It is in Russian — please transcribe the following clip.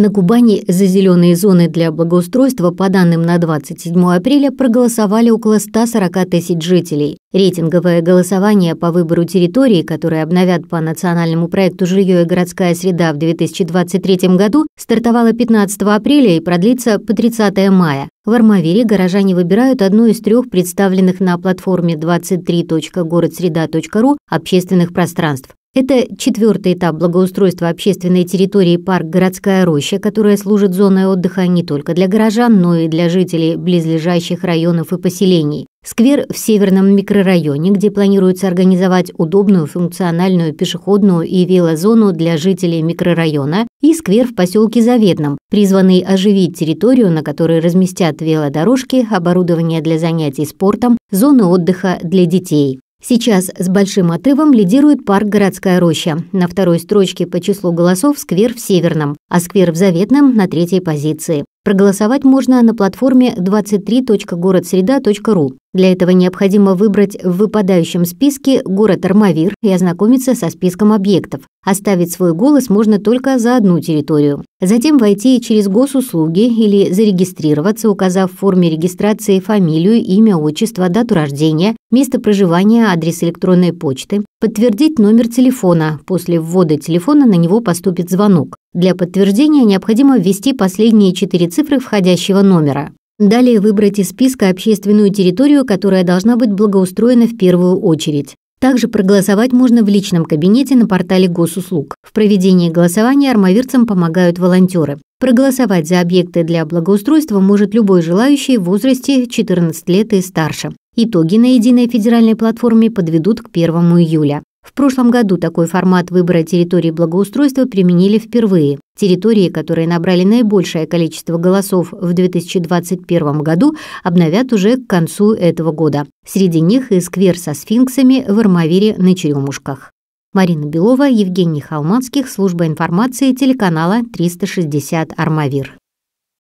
На Кубани за зеленые зоны для благоустройства, по данным на 27 апреля, проголосовали около 140 тысяч жителей. Рейтинговое голосование по выбору территории, которые обновят по национальному проекту «Жилье и городская среда» в 2023 году, стартовало 15 апреля и продлится по 30 мая. В Армавире горожане выбирают одну из трех представленных на платформе 23.городсреда.ру общественных пространств. Это четвертый этап благоустройства общественной территории парк «Городская роща», которая служит зоной отдыха не только для горожан, но и для жителей близлежащих районов и поселений. Сквер в северном микрорайоне, где планируется организовать удобную функциональную пешеходную и велозону для жителей микрорайона, и сквер в поселке Заветном, призванный оживить территорию, на которой разместят велодорожки, оборудование для занятий спортом, зоны отдыха для детей. Сейчас с большим отрывом лидирует парк «Городская роща». На второй строчке по числу голосов сквер в Северном, а сквер в Заветном на третьей позиции. Проголосовать можно на платформе 23.городсреда.ру. Для этого необходимо выбрать в выпадающем списке город Армавир и ознакомиться со списком объектов. Оставить свой голос можно только за одну территорию. Затем войти через госуслуги или зарегистрироваться, указав в форме регистрации фамилию, имя, отчество, дату рождения, место проживания, адрес электронной почты, подтвердить номер телефона. После ввода телефона на него поступит звонок. Для подтверждения необходимо ввести последние четыре цифры входящего номера. Далее выбрать из списка общественную территорию, которая должна быть благоустроена в первую очередь. Также проголосовать можно в личном кабинете на портале госуслуг. В проведении голосования армавирцам помогают волонтеры. Проголосовать за объекты для благоустройства может любой желающий в возрасте 14 лет и старше. Итоги на единой федеральной платформе подведут к 1 июля. В прошлом году такой формат выбора территории благоустройства применили впервые. Территории, которые набрали наибольшее количество голосов в 2021 году, обновят уже к концу этого года. Среди них и сквер со сфинксами в Армавире на Черемушках. Марина Белова, Евгений Холманских, служба информации телеканала 360 «Армавир».